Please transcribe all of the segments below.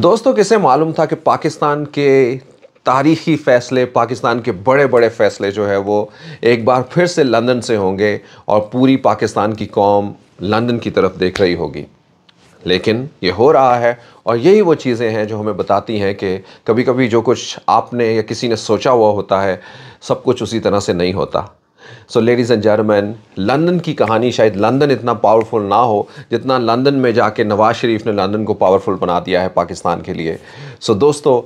दोस्तों किसे मालूम था कि पाकिस्तान के तारीखी फ़ैसले पाकिस्तान के बड़े बड़े फ़ैसले जो है वो एक बार फिर से लंदन से होंगे और पूरी पाकिस्तान की कौम लंदन की तरफ देख रही होगी लेकिन ये हो रहा है और यही वो चीज़ें हैं जो हमें बताती हैं कि कभी कभी जो कुछ आपने या किसी ने सोचा हुआ होता है सब कुछ उसी तरह से नहीं होता so ladies and gentlemen London की कहानी शायद लंदन इतना पावरफुल ना हो जितना लंदन में जाके नवाज शरीफ ने लंदन को पावरफुल बना दिया है पाकिस्तान के लिए सो so, दोस्तों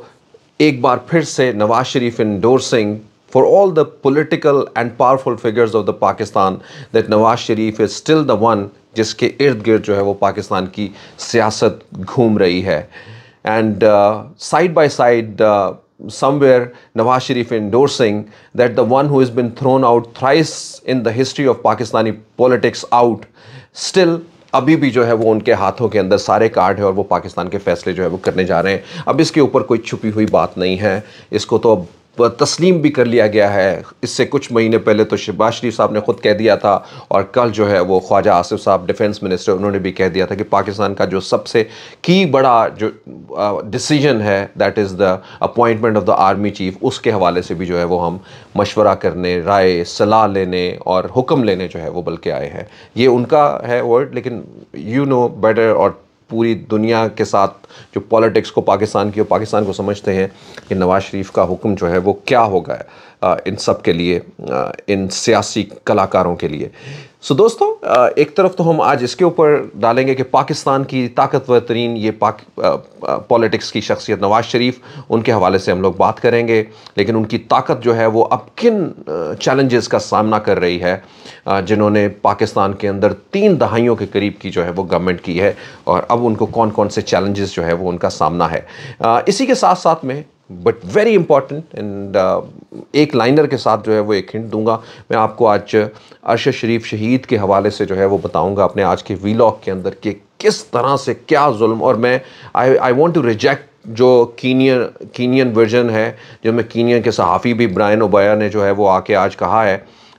एक बार फिर से Nawaz Sharif endorsing for all the political and powerful figures of the Pakistan that Nawaz Sharif is still the one जिसके इर्द गिर्द जो है वो पाकिस्तान की सियासत घूम रही है and side by side somewhere Nawaz Sharif endorsing that the one who has been thrown out thrice in the history of Pakistani politics out still अभी भी जो है वो उनके हाथों के अंदर सारे कार्ड है और वो पाकिस्तान के फैसले जो है वो करने जा रहे हैं अब इसके ऊपर कोई छुपी हुई बात नहीं है इसको तो अब तस्लीम भी कर लिया गया है इससे कुछ महीने पहले तो शहबाज शरीफ साहब ने ख़ुद कह दिया था और कल जो है वो ख्वाजा आसिफ साहब डिफेंस मिनिस्टर उन्होंने भी कह दिया था कि पाकिस्तान का जो सबसे की बड़ा जो डिसीजन है that is the appointment of the army chief उसके हवाले से भी जो है वो हम मशवरा करने राय सलाह लेने और हुक्म लेने जो है वो बल्कि आए हैं ये उनका है वर्ड लेकिन यू नो बेटर और पूरी दुनिया के साथ जो पॉलिटिक्स को पाकिस्तान की और पाकिस्तान को समझते हैं कि नवाज़ शरीफ का हुक्म जो है वो क्या होगा इन सब के लिए इन सियासी कलाकारों के लिए सो so, दोस्तों एक तरफ तो हम आज इसके ऊपर डालेंगे कि पाकिस्तान की ताकतवर तरीन ये पाक पॉलिटिक्स की शख्सियत नवाज़ शरीफ उनके हवाले से हम लोग बात करेंगे लेकिन उनकी ताकत जो है वो अब किन चैलेंजेस का सामना कर रही है जिन्होंने पाकिस्तान के अंदर तीन दहाइयों के करीब की जो है वो गवर्नमेंट की है और अब उनको कौन कौन से चैलेंजेस जो है वो उनका सामना है इसी के साथ साथ में बट वेरी इंपॉर्टेंट एंड एक लाइनर के साथ जो है वो एक हिंट दूंगा मैं आपको आज uh, अरशद शरीफ शहीद के हवाले से जो है वो बताऊंगा अपने आज के वीलॉग के अंदर कि किस तरह से क्या जुल्म और मैं I I want to reject जो कीनियन कीनियन वर्जन है जो मैं कीनियन के सहाफ़ी भी ब्रायन ओबाया ने जो है वो आके आज कहा है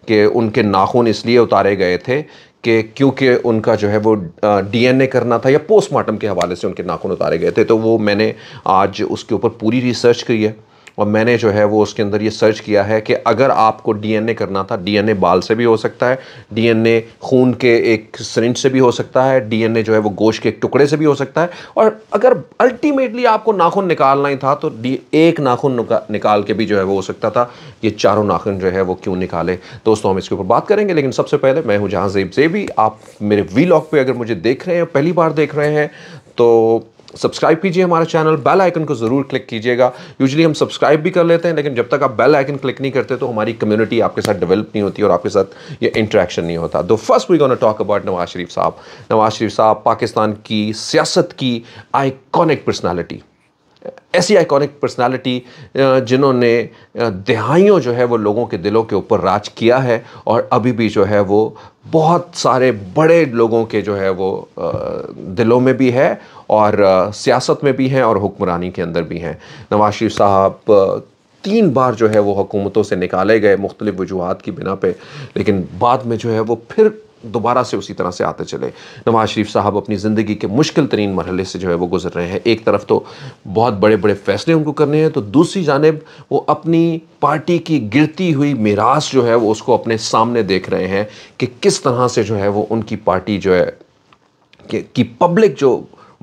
कि उनके नाखून इसलिए उतारे गए थे कि क्योंकि उनका जो है वो डीएनए करना था या पोस्टमार्टम के हवाले से उनके नाखून उतारे गए थे तो वो मैंने आज उसके ऊपर पूरी रिसर्च की है और मैंने जो है वो उसके अंदर ये सर्च किया है कि अगर आपको डीएनए करना था डीएनए बाल से भी हो सकता है डीएनए खून के एक सरिंज से भी हो सकता है डीएनए जो है वो गोश्त के एक टुकड़े से भी हो सकता है और अगर अल्टीमेटली आपको नाखून निकालना ही था तो एक नाखून निकाल के भी जो है वो हो सकता था ये चारों नाखून जो है वो क्यों निकाले दोस्तों हम इसके ऊपर बात करेंगे लेकिन सबसे पहले मैं हूँ जहाँ जेब जेबी आप मेरे वी लॉग पर अगर मुझे देख रहे हैं पहली बार देख रहे हैं तो सब्सक्राइब कीजिए हमारा चैनल बेल आइकन को ज़रूर क्लिक कीजिएगा यूजली हम सब्सक्राइब भी कर लेते हैं लेकिन जब तक आप बेल आइकन क्लिक नहीं करते तो हमारी कम्युनिटी आपके साथ डेवलप नहीं होती और आपके साथ ये इंटरेक्शन नहीं होता दो first we gonna talk about Nawaz Sharif साहब नवाज शरीफ साहब पाकिस्तान की सियासत की आइकॉनिक पर्सनैलिटी ऐसी आइकॉनिक पर्सनालिटी जिन्होंने दिहाइयों जो है वो लोगों के दिलों के ऊपर राज किया है और अभी भी जो है वो बहुत सारे बड़े लोगों के जो है वो दिलों में भी है और सियासत में भी हैं और हुक्मरानी के अंदर भी हैं नवाज शरीफ साहब तीन बार जो है वो हुकूमतों से निकाले गए मुख्तलिफ वजूहत की बिना पे लेकिन बाद में जो है वो फिर दोबारा से उसी तरह से आते चले नवाज शरीफ साहब अपनी ज़िंदगी के मुश्किल तरीन मरहले से जो है वो गुजर रहे हैं एक तरफ तो बहुत बड़े बड़े फ़ैसले उनको करने हैं तो दूसरी जानब वो अपनी पार्टी की गिरती हुई मीरास जो है वो उसको अपने सामने देख रहे हैं कि किस तरह से जो है वो उनकी पार्टी जो है कि, कि पब्लिक जो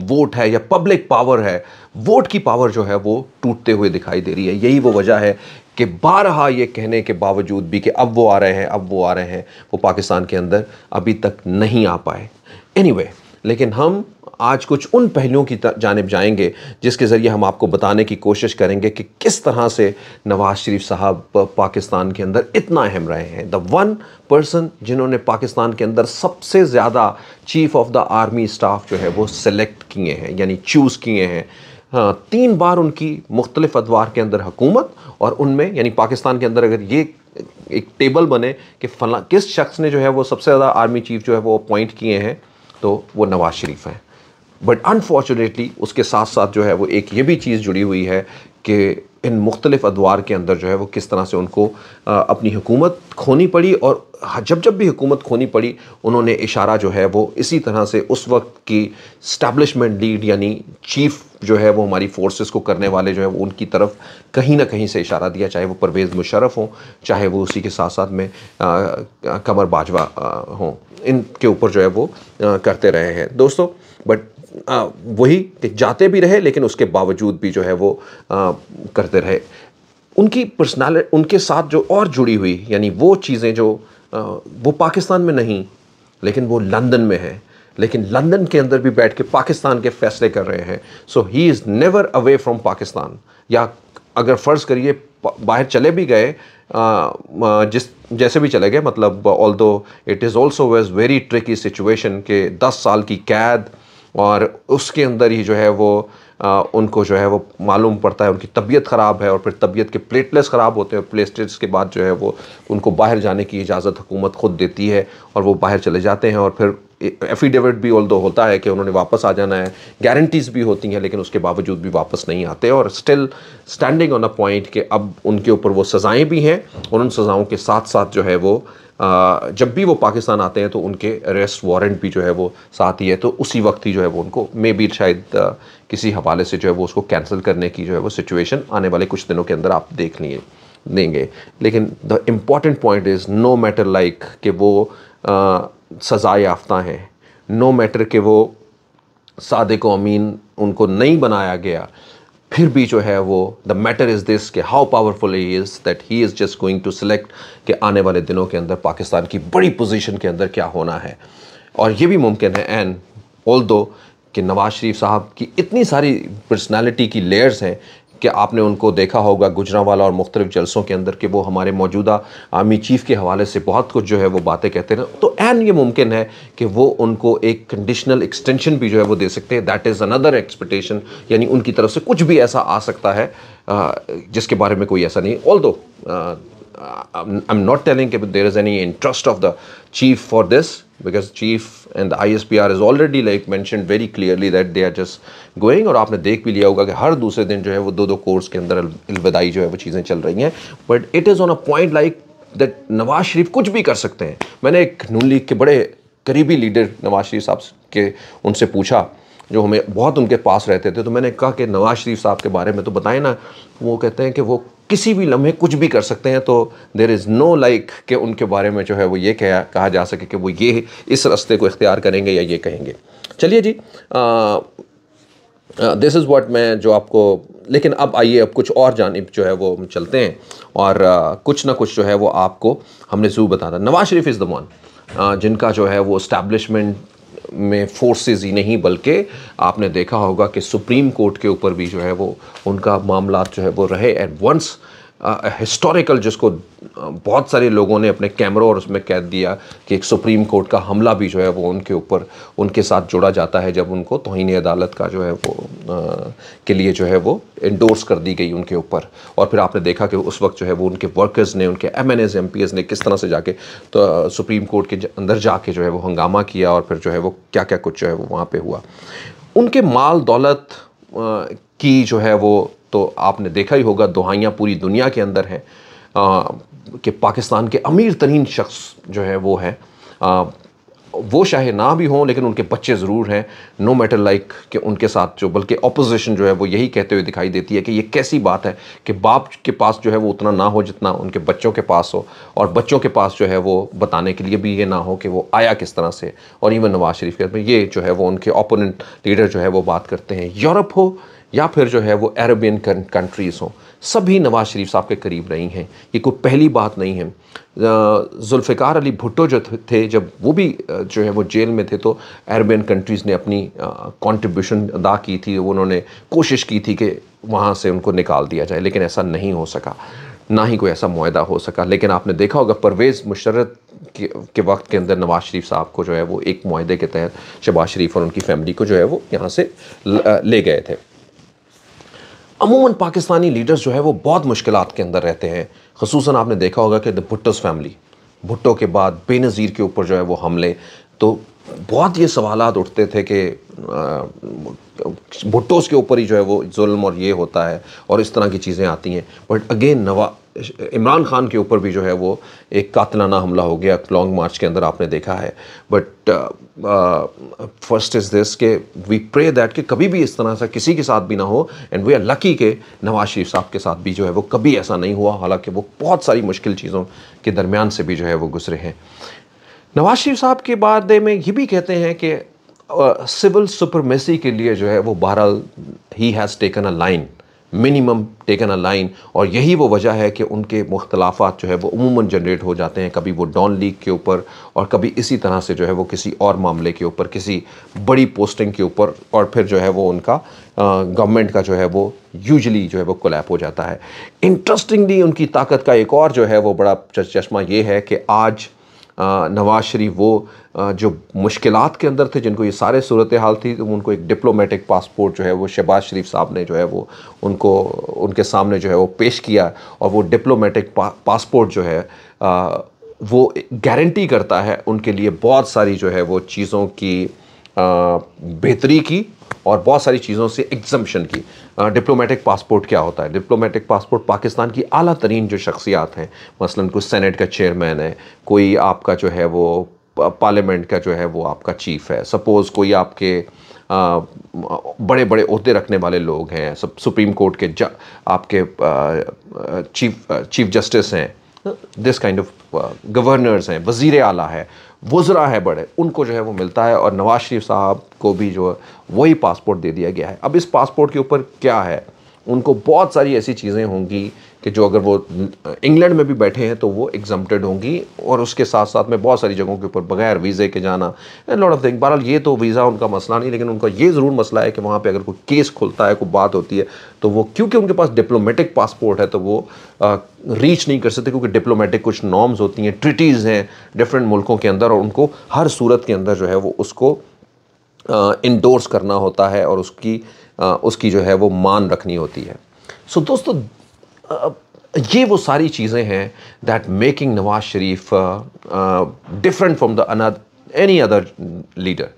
वोट है या पब्लिक पावर है वोट की पावर जो है वो टूटते हुए दिखाई दे रही है यही वो वजह है कि बारहा ये कहने के बावजूद भी कि अब वो आ रहे हैं अब वो आ रहे हैं वो पाकिस्तान के अंदर अभी तक नहीं आ पाए एनी anyway, लेकिन हम आज कुछ उन पहलुओं की जानब जाएंगे जिसके ज़रिए हम आपको बताने की कोशिश करेंगे कि किस तरह से नवाज़ शरीफ साहब पाकिस्तान के अंदर इतना अहम रहे हैं द वन पर्सन जिन्होंने पाकिस्तान के अंदर सबसे ज़्यादा chief of the army staff जो है वो सेलेक्ट किए हैं यानी चूज़ किए हैं हाँ, तीन बार उनकी मुख्तलिफ अदवार के अंदर हुकूमत और उनमें यानी पाकिस्तान के अंदर अगर ये एक टेबल बने कि फला किस शख्स ने जो है वो सबसे ज़्यादा आर्मी चीफ जो है वो अपॉइंट किए हैं तो वो नवाज शरीफ हैं बट अनफॉर्चुनेटली उसके साथ साथ जो है वो एक ये भी चीज़ जुड़ी हुई है कि इन मुख्तलिफ अदवार के अंदर जो है वो किस तरह से उनको अपनी हुकूमत खोनी पड़ी और जब जब भी हुकूमत खोनी पड़ी उन्होंने इशारा जो है वो इसी तरह से उस वक्त की स्टैब्लिशमेंट लीड यानी चीफ जो है वो हमारी फोर्सेस को करने वाले जो है वो उनकी तरफ कहीं ना कहीं से इशारा दिया चाहे वो परवेज़ मुशरफ हों चाहे वो उसी के साथ साथ में आ, कमर बाजवा हों इनके ऊपर जो है वो आ, करते रहे हैं दोस्तों बट वही कि जाते भी रहे लेकिन उसके बावजूद भी जो है वो आ, करते रहे उनकी पर्सनल उनके साथ जो और जुड़ी हुई यानी वो चीज़ें जो आ, वो पाकिस्तान में नहीं लेकिन वो लंदन में है लेकिन लंदन के अंदर भी बैठ के पाकिस्तान के फैसले कर रहे हैं so he is never away from Pakistan या अगर फ़र्ज़ करिए बाहर चले भी गए जिस जैसे भी चले गए मतलब although it is also was very tricky situation के दस साल की कैद और उसके अंदर ही जो है वो आ, उनको जो है वो मालूम पड़ता है उनकी तबीयत ख़राब है और फिर तबीयत के प्लेटलेट्स ख़राब होते हैं प्लेटलेट्स के बाद जो है वो उनको बाहर जाने की इजाज़त हुकूमत ख़ुद देती है और वो बाहर चले जाते हैं और फिर एफिडेविट भी ऑल होता है कि उन्होंने वापस आ जाना है गारंटीज़ भी होती हैं लेकिन उसके बावजूद भी वापस नहीं आते और still standing on a point कि अब उनके ऊपर वो सज़ाएँ भी हैं और उन सज़ाओं के साथ साथ जो है वो जब भी वो पाकिस्तान आते हैं तो उनके अरेस्ट वारंट भी जो है वो साथ ही है तो उसी वक्त ही जो है वो उनको मे बी शायद किसी हवाले से जो है वो उसको कैंसिल करने की जो है वो सिचुएशन आने वाले कुछ दिनों के अंदर आप देख लिए देंगे लेकिन the important point is no matter like कि वो सज़ा याफ्ता हैं नो मैटर कि वो सादे को अमीन उनको नहीं बनाया गया फिर भी जो है वो द मैटर इज़ दिस कि how powerful he is that he is just going to select कि आने वाले दिनों के अंदर पाकिस्तान की बड़ी पोजीशन के अंदर क्या होना है और ये भी मुमकिन है एंड ऑल दो कि नवाज़ शरीफ साहब की इतनी सारी पर्सनालिटी की लेयर्स हैं कि आपने उनको देखा होगा गुजरावाला और मुख्तलिफ जलसों के अंदर कि वो हमारे मौजूदा आर्मी चीफ के हवाले से बहुत कुछ जो है वो बातें कहते हैं तो एन ये मुमकिन है कि वो उनको एक कंडीशनल एक्सटेंशन भी जो है वो दे सकते हैं दैट इज़ अनदर एक्सपेक्टेशन यानी उनकी तरफ से कुछ भी ऐसा आ सकता है जिसके बारे में कोई ऐसा नहीं ऑल दो uh, I'm, I'm, not telling there is any interest of the chief for this because chief and the ISPR is already like mentioned very clearly that they are just going और आपने देख भी लिया होगा कि हर दूसरे दिन जो है वो दो दो कोर्स के अंदर अलविदाई जो है वो चीज़ें चल रही हैं but it is on a point like that Nawaz Sharif कुछ भी कर सकते हैं मैंने एक नून लीग के बड़े करीबी लीडर नवाज शरीफ साहब के उनसे पूछा जो हमें बहुत उनके पास रहते थे तो मैंने कहा कि नवाज शरीफ साहब के बारे में तो बताएं ना वो कहते हैं कि वो किसी भी लम्हे कुछ भी कर सकते हैं तो देर इज़ नो लाइक के उनके बारे में जो है वो ये कहा कहा जा सके कि वो ये इस रास्ते को इख्तियार करेंगे या ये कहेंगे चलिए जी दिस इज़ वॉट मैं जो आपको लेकिन अब आइए अब कुछ और जानब जो है वो हम चलते हैं और आ, कुछ ना कुछ जो है वो आपको हमने जू बताना Nawaz Sharif is the one जिनका जो है वो इस्टेब्लिशमेंट में फोर्सेज ही नहीं बल्कि आपने देखा होगा कि सुप्रीम कोर्ट के ऊपर भी जो है वो उनका मामला जो है वो रहे एंड वंस हिस्टोरिकल जिसको बहुत सारे लोगों ने अपने कैमरों और उसमें कैद दिया कि एक सुप्रीम कोर्ट का हमला भी जो है वो उनके ऊपर उनके साथ जोड़ा जाता है जब उनको तोहनी अदालत का जो है वो आ, के लिए जो है वो इंडोर्स कर दी गई उनके ऊपर और फिर आपने देखा कि उस वक्त जो है वो उनके वर्कर्स ने उनके MNAs MPAs ने किस तरह से जाके तो सुप्रीम कोर्ट के अंदर जाके जो है वो हंगामा किया और फिर जो है वो क्या क्या कुछ जो है वो वहाँ पर हुआ उनके माल दौलत की जो है वो तो आपने देखा ही होगा दुहाइयाँ पूरी दुनिया के अंदर हैं कि पाकिस्तान के अमीर तरीन शख्स जो है वो है आ, वो चाहे ना भी हों लेकिन उनके बच्चे ज़रूर हैं नो मैटर लाइक कि उनके साथ जो बल्कि अपोजिशन जो है वो यही कहते हुए दिखाई देती है कि ये कैसी बात है कि बाप के पास जो है वो उतना ना हो जितना उनके बच्चों के पास हो और बच्चों के पास जो है वो बताने के लिए भी ये ना हो कि वो आया किस तरह से और इवन नवाज शरीफ के ये जो है वो उनके ओपोनेंट लीडर जो है वो बात करते हैं यूरोप हो या फिर जो है वो अरबियन कंट्रीज़ हों सभी नवाज शरीफ साहब के करीब नहीं हैं ये कोई पहली बात नहीं है जुल्फ़िकार अली भुट्टो जो थे जब वो भी जो है वो जेल में थे तो अरबियन कंट्रीज़ ने अपनी कंट्रीब्यूशन अदा की थी उन्होंने कोशिश की थी कि वहाँ से उनको निकाल दिया जाए लेकिन ऐसा नहीं हो सका ना ही कोई ऐसा माहा हो सका लेकिन आपने देखा होगा परवेज़ मुशर्रत के, के वक्त के अंदर नवाज़ शरीफ साहब को जो है वो एक माहे के तहत शबाज शरीफ और उनकी फ़ैमिली को जो है वो यहाँ से ले गए थे अमूमन पाकिस्तानी लीडर्स जो है वो बहुत मुश्किल के अंदर रहते हैं खसूस आपने देखा होगा कि द भुट्टोस फैमिली भुट्टो के बाद बेनज़ीर के ऊपर जो है वो हमले तो बहुत ये सवाल उठते थे कि भुट्टोस के ऊपर ही जो है वो जुल्म और ये होता है और इस तरह की चीज़ें आती हैं बट अगेन नवा इमरान खान के ऊपर भी जो है वो एक कातलाना हमला हो गया लॉन्ग मार्च के अंदर आपने देखा है बट फर्स्ट इज़ दिस के वी प्रे दैट कि कभी भी इस तरह से किसी के साथ भी ना हो एंड वी आर लकी के नवाज शरीफ साहब के साथ भी जो है वो कभी ऐसा नहीं हुआ हालांकि वो बहुत सारी मुश्किल चीज़ों के दरमियान से भी जो है वो गुजरे हैं नवाज शरीफ साहब के बाद में ये भी कहते हैं कि सिविल सुपरमेसी के लिए जो है वो बहरहाल he has taken a line minimum taken a line और यही वो वजह है कि उनके मुख्तलाफा जो है वो उमूमन जनरेट हो जाते हैं कभी वो डॉन लीग के ऊपर और कभी इसी तरह से जो है वो किसी और मामले के ऊपर किसी बड़ी पोस्टिंग के ऊपर और फिर जो है वो उनका गवर्नमेंट का जो है वो यूजली जो है वो कोलैप हो जाता है इंटरेस्टिंगली उनकी ताकत का एक और जो है वो बड़ा चश्मा ये है कि आज नवाज शरीफ वो जो मुश्किल के अंदर थे जिनको ये सारे सूरत हाल थी तो उनको एक डिप्लोमेटिक पासपोर्ट जो है वो शहबाज शरीफ साहब ने जो है वो उनको उनके सामने जो है वो पेश किया और वो डिप्लोमेटिक पा, पासपोर्ट जो है आ, वो गारंटी करता है उनके लिए बहुत सारी जो है वो चीज़ों की बेहतरी की और बहुत सारी चीज़ों से एग्जम्पन की डिप्लोमेटिक पासपोर्ट क्या होता है डिप्लोमेटिक पासपोर्ट पाकिस्तान की अली तरीन जो शख्सियात हैं मसलन कोई सेनेट का चेयरमैन है कोई आपका जो है वो पार्लियामेंट का जो है वो आपका चीफ है सपोज़ कोई आपके आ, बड़े बड़े अहदे रखने वाले लोग हैं सब सुप्रीम कोर्ट के आपके आ, चीफ चीफ जस्टिस हैं दिस काइंड ऑफ गवर्नर्स हैं वज़ी अला है वज्रा हैं बड़े उनको जो है वो मिलता है और नवाज शरीफ साहब को भी जो है वही पासपोर्ट दे दिया गया है अब इस पासपोर्ट के ऊपर क्या है उनको बहुत सारी ऐसी चीज़ें होंगी कि जो अगर वो इंग्लैंड में भी बैठे हैं तो वो एग्जम्प्टेड होंगी और उसके साथ साथ में बहुत सारी जगहों के ऊपर बगैर वीज़े के जाना एंड लॉट ऑफ थिंग बहरहाल ये तो वीज़ा उनका मसला नहीं लेकिन उनका ये ज़रूर मसला है कि वहाँ पर अगर कोई केस खुलता है कोई बात होती है तो वो क्योंकि उनके पास डिप्लोमेटिक पासपोर्ट है तो वो आ, रीच नहीं कर सकते क्योंकि डिप्लोमेटिक कुछ नॉर्म्स होती हैं ट्रिटीज़ हैं डिफरेंट मुल्कों के अंदर और उनको हर सूरत के अंदर जो है वो उसको इंडोर्स करना होता है और उसकी उसकी जो है वो मान रखनी होती है सो so, दोस्तों ये वो सारी चीज़ें हैं that making Nawaz Sharif different from the another any other leader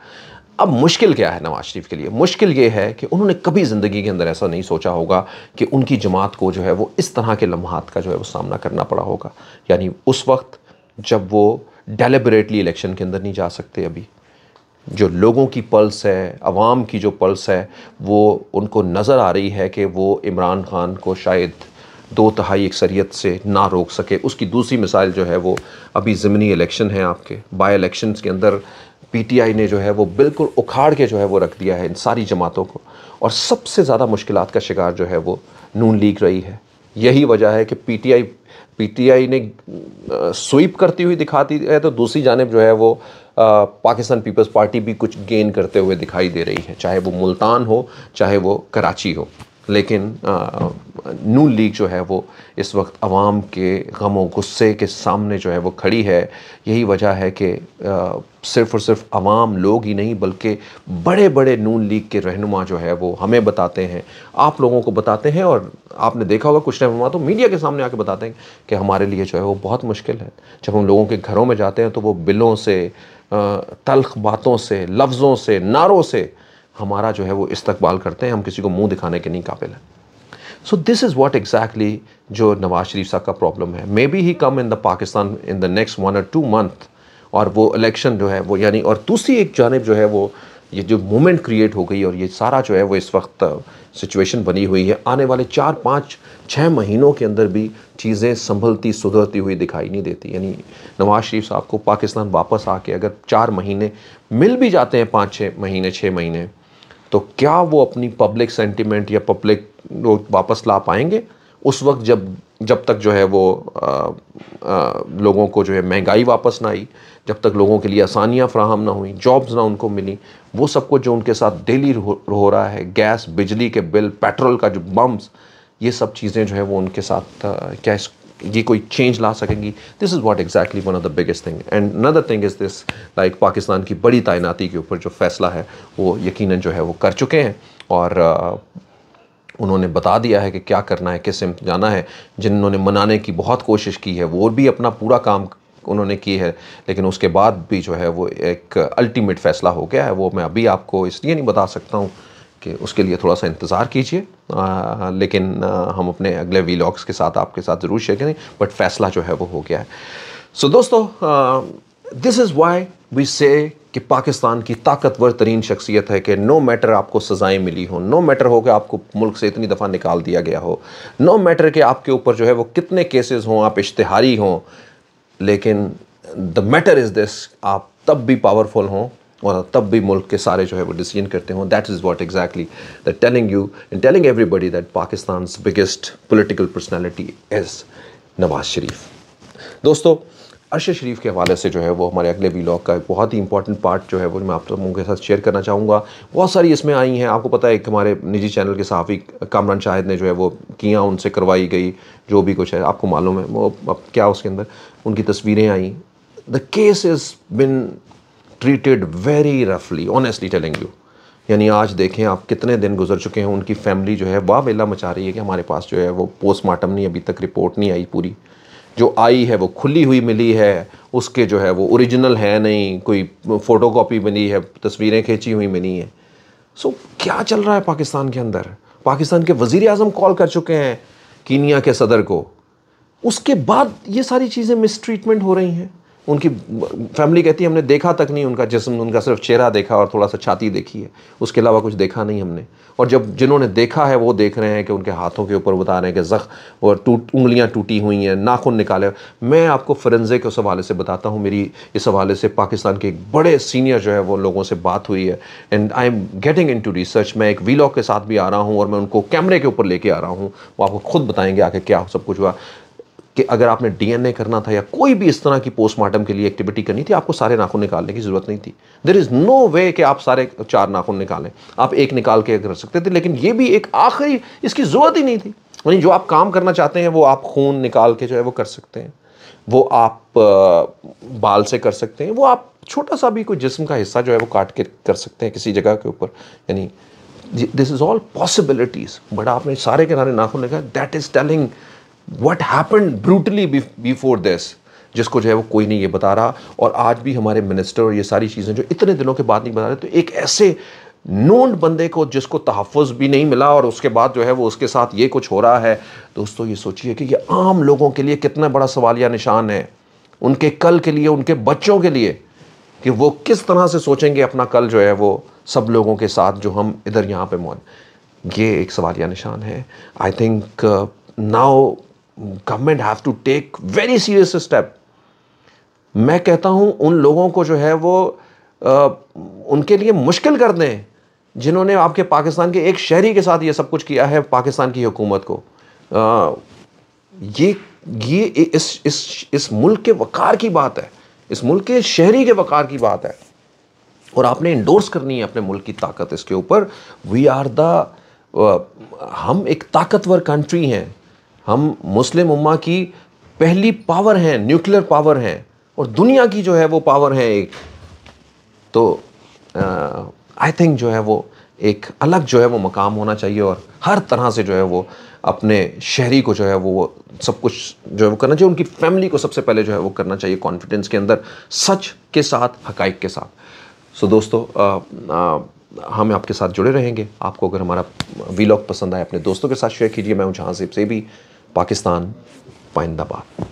अब मुश्किल क्या है नवाज शरीफ के लिए मुश्किल ये है कि उन्होंने कभी ज़िंदगी के अंदर ऐसा नहीं सोचा होगा कि उनकी जमात को जो है वो इस तरह के लम्हात का जो है वो सामना करना पड़ा होगा यानी उस वक्त जब वो डेलिबरेटली इलेक्शन के अंदर नहीं जा सकते अभी जो लोगों की पल्स है अवाम की जो पल्स है वो उनको नज़र आ रही है कि वो इमरान खान को शायद दो तहाई अक्सरियत से ना रोक सके उसकी दूसरी मिसाल जो है वो अभी ज़मनी इलेक्शन है आपके बाई एलेक्शन के अंदर पीटीआई ने जो है वो बिल्कुल उखाड़ के जो है वो रख दिया है इन सारी जमातों को और सबसे ज़्यादा मुश्किल का शिकार जो है वो नून लीग रही है यही वजह है कि पीटीआई पीटीआई ने स्वीप करती हुई दिखाती है तो दूसरी जानब जो है वो पाकिस्तान पीपल्स पार्टी भी कुछ गेन करते हुए दिखाई दे रही है चाहे वो मुल्तान हो चाहे वो कराची हो लेकिन नू लीग जो है वो इस वक्त आवाम के गम गुस्से के सामने जो है वो खड़ी है यही वजह है कि सिर्फ और सिर्फ आवाम लोग ही नहीं बल्कि बड़े बड़े नून लीग के रहनुमा जो है वो हमें बताते हैं आप लोगों को बताते हैं और आपने देखा होगा कुछ रहनुमा तो मीडिया के सामने आके बताते हैं कि हमारे लिए जो है वो बहुत मुश्किल है जब हम लोगों के घरों में जाते हैं तो वो बिलों से तलख बातों से लफ्ज़ों से नारों से हमारा जो है वो इस्तकबाल करते हैं हम किसी को मुंह दिखाने के नहीं काबिल हैं so this is what exactly जो नवाज शरीफ साहब का प्रॉब्लम है maybe he come in the Pakistan in the next one और टू मंथ और वो इलेक्शन जो है वो यानी और दूसरी एक जानब जो है वो ये जो मूवमेंट क्रिएट हो गई और ये सारा जो है वो इस वक्त सिचुएशन बनी हुई है आने वाले चार पाँच छः महीनों के अंदर भी चीज़ें संभलती सुधरती हुई दिखाई नहीं देती यानी नवाज शरीफ साहब को पाकिस्तान वापस आके अगर चार महीने मिल भी जाते हैं पाँच छः महीने छः महीने तो क्या वो अपनी पब्लिक सेंटिमेंट या पब्लिक वापस ला पाएंगे उस वक्त जब जब तक जो है वो आ, आ, लोगों को जो है महंगाई वापस ना आई जब तक लोगों के लिए आसानियाँ फ्राहम ना हुई जॉब्स ना उनको मिली वो सब कुछ जो उनके साथ डेली हो, हो रहा है गैस बिजली के बिल पेट्रोल का जो बम्प्स ये सब चीज़ें जो है वो उनके साथ क्या इस ये कोई चेंज ला सकेंगी this is what exactly one of the biggest thing and another thing is this like Pakistan की बड़ी तैनाती के ऊपर जो फैसला है वो यकीन जो है वो कर चुके हैं और उन्होंने बता दिया है कि क्या करना है किस सिम जाना है जिन्होंने मनाने की बहुत कोशिश की है वो भी अपना पूरा काम उन्होंने की है लेकिन उसके बाद भी जो है वो एक अल्टीमेट फ़ैसला हो गया है वो मैं अभी आपको इसलिए नहीं बता सकता हूँ कि उसके लिए थोड़ा सा इंतज़ार कीजिए लेकिन आ, हम अपने अगले वीलॉग्स के साथ आपके साथ ज़रूर शेयर करें बट फैसला जो है वो हो गया है सो so, दोस्तों this is why we say कि पाकिस्तान की ताकतवर तरीन शख्सियत है कि नो मैटर आपको सज़ाएं मिली हो नो मैटर हो कि आपको मुल्क से इतनी दफ़ा निकाल दिया गया हो नो मैटर कि आपके ऊपर जो है वो कितने केसेस हों आप इश्तहारी हों लेकिन द मैटर इज़ दिस आप तब भी पावरफुल हों और तब भी मुल्क के सारे जो है वो डिसीजन करते हों that is what exactly that telling you and telling everybody that Pakistan biggest political personality is Nawaz Sharif दोस्तों अरशद शरीफ के हवाले से जो है वो हमारे अगले वीलॉग का एक बहुत ही इंपॉर्टेंट पार्ट जो है वो मैं आप लोगों तो के साथ शेयर करना चाहूँगा बहुत सारी इसमें आई हैं आपको पता है एक हमारे निजी चैनल के सहाफ़ी कामरान शाहिद ने जो है वो किया उनसे करवाई गई जो भी कुछ है आपको मालूम है वो अब क्या उसके अंदर उनकी तस्वीरें आई the case is been treated very रफली ऑनेस्टली टेलिंग यू यानी आज देखें आप कितने दिन गुजर चुके हैं उनकी फैमिली जो है वाह वेला मचा रही है कि हमारे पास जो है वो पोस्टमार्टम नहीं अभी तक रिपोर्ट नहीं आई पूरी जो आई है वो खुली हुई मिली है उसके जो है वो ओरिजिनल है नहीं कोई फ़ोटो कॉपी मिली है तस्वीरें खींची हुई मिली हैं सो क्या चल रहा है पाकिस्तान के अंदर पाकिस्तान के वज़ी अजम कॉल कर चुके हैं कीनिया के सदर को उसके बाद ये सारी चीज़ें मिसट्रीटमेंट हो रही हैं उनकी फैमिली कहती है हमने देखा तक नहीं उनका जिसम उनका सिर्फ चेहरा देखा और थोड़ा सा छाती देखी है उसके अलावा कुछ देखा नहीं हमने और जब जिन्होंने देखा है वो देख रहे हैं कि उनके हाथों के ऊपर बता रहे हैं कि ज़ख्म और टूट उंगलियां टूटी हुई हैं नाखून निकाले मैं आपको के उस हवाले से बताता हूँ मेरी इस हवाले से पाकिस्तान के एक बड़े सीनियर जो है वो लोगों से बात हुई है and I am getting into research मैं एक वीलॉग के साथ भी आ रहा हूँ और मैं उनको कैमरे के ऊपर लेके आ रहा हूँ वो आपको खुद बताएँगे आके क्या सब कुछ हुआ कि अगर आपने डीएनए करना था या कोई भी इस तरह की पोस्टमार्टम के लिए एक्टिविटी करनी थी आपको सारे नाखून निकालने की ज़रूरत नहीं थी देर इज़ नो वे कि आप सारे चार नाखून निकालें आप एक निकाल के कर सकते थे लेकिन ये भी एक आखिरी इसकी ज़रूरत ही नहीं थी यानी जो आप काम करना चाहते हैं वो आप खून निकाल के जो है वो कर सकते हैं वो आप बाल से कर सकते हैं वो आप छोटा सा भी कोई जिस्म का हिस्सा जो है वो काट के कर सकते हैं किसी जगह के ऊपर यानी this is all possibilities but आपने सारे के नारे नाखून लिखा that is telling what happen brutally before this जिसको जो है वो कोई नहीं ये बता रहा और आज भी हमारे मिनिस्टर और ये सारी चीज़ें जो इतने दिनों के बाद नहीं बता रहे तो एक ऐसे नोन बंदे को जिसको तहफ़ भी नहीं मिला और उसके बाद जो है वो उसके साथ ये कुछ हो रहा है दोस्तों ये सोचिए कि ये आम लोगों के लिए कितना बड़ा सवालिया निशान है उनके कल के लिए उनके बच्चों के लिए कि वो किस तरह से सोचेंगे अपना कल जो है वो सब लोगों के साथ जो हम इधर यहाँ पे मौन ये एक सवालिया निशान है I think now government have to take very serious step मैं कहता हूं उन लोगों को जो है वो आ, उनके लिए मुश्किल कर दें जिन्होंने आपके पाकिस्तान के एक शहरी के साथ ये सब कुछ किया है पाकिस्तान की हुकूमत को आ, ये ये इस इस इस मुल्क के वक़ार की बात है इस मुल्क के शहरी के वक़ार की बात है और आपने इंडोर्स करनी है अपने मुल्क की ताकत इसके ऊपर वी आर द हम एक ताकतवर कंट्री हैं हम मुस्लिम उम्मा की पहली पावर हैं न्यूक्लियर पावर हैं और दुनिया की जो है वो पावर है एक तो आई थिंक जो है वो एक अलग जो है वो मकाम होना चाहिए और हर तरह से जो है वो अपने शहरी को जो है वो सब कुछ जो है वो करना चाहिए उनकी फैमिली को सबसे पहले जो है वो करना चाहिए कॉन्फिडेंस के अंदर सच के साथ हकाइक के साथ सो दोस्तों आ, आ, हम आपके साथ जुड़े रहेंगे आपको अगर हमारा वीलॉग पसंद आए अपने दोस्तों के साथ शेयर कीजिए मैं हूँ जहाँ से भी पाकिस्तान पाइंदाबाद